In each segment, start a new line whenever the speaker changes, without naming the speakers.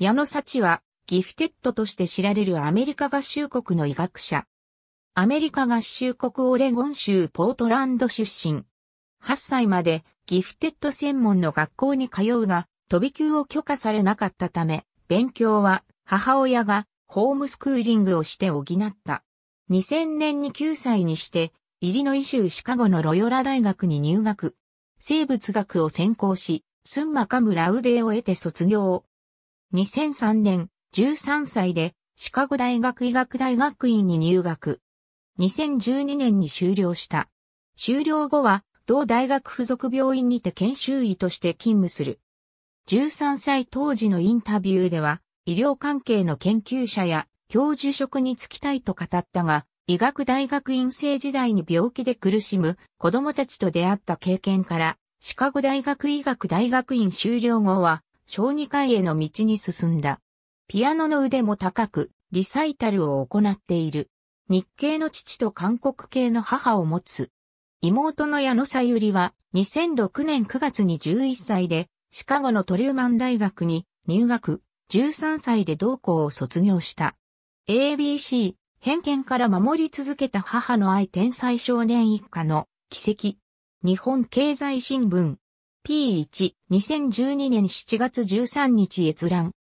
矢野幸は、ギフテッドとして知られるアメリカ合衆国の医学者。アメリカ合衆国オレゴン州ポートランド出身。8歳までギフテッド専門の学校に通うが、飛び級を許可されなかったため、勉強は母親がホームスクーリングをして補った。2000年に9歳にして、イリノイ州シカゴのロヨラ大学に入学。生物学を専攻し、スンマカムラウデーを得て卒業。2003年、13歳でシカゴ大学医学大学院に入学。2012年に修了した。修了後は、同大学附属病院にて研修医として勤務する。13歳当時のインタビューでは、医療関係の研究者や教授職に就きたいと語ったが、医学大学院生時代に病気で苦しむ子供たちと出会った経験から、シカゴ大学医学大学院修了後は、小児科医への道に進んだ。ピアノの腕も高く、リサイタルを行っている。日系の父と韓国系の母を持つ。妹の矢野さゆりは2006年9月に11歳でシカゴのトリューマン大学に入学、13歳で同校を卒業した。ABC、偏見から守り続けた母の愛天才少年一家の奇跡。日本経済新聞、P1、2012年7月13日閲覧。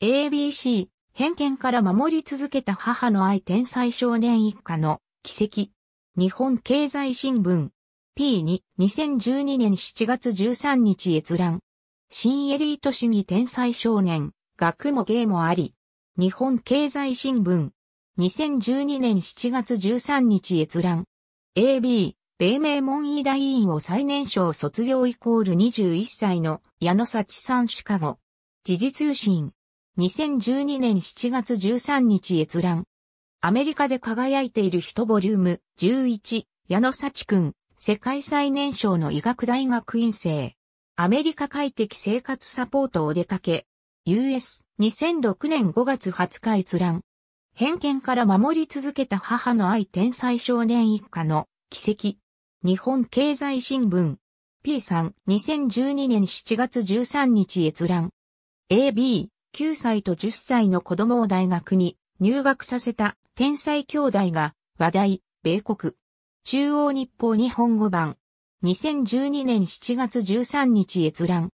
ABC、偏見から守り続けた母の愛天才少年一家の奇跡。日本経済新聞。P2、2012年7月13日閲覧。新エリート主義天才少年、学も芸もあり。日本経済新聞。2012年7月13日閲覧。AB、英明門医大院を最年少卒業イコール21歳の矢野幸さんシカゴ。時事通信。2012年7月13日閲覧。アメリカで輝いている人ボリューム11、矢野幸くん、世界最年少の医学大学院生。アメリカ快適生活サポートお出かけ。US2006 年5月20日閲覧。偏見から守り続けた母の愛天才少年一家の奇跡。日本経済新聞。P さん、2012年7月13日閲覧。AB、9歳と10歳の子供を大学に入学させた天才兄弟が話題、米国。中央日報日本語版。2012年7月13日閲覧。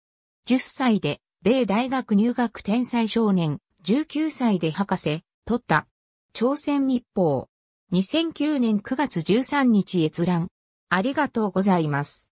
10歳で米大学入学天才少年、19歳で博士、取った。朝鮮日報。2009年9月13日閲覧。ありがとうございます。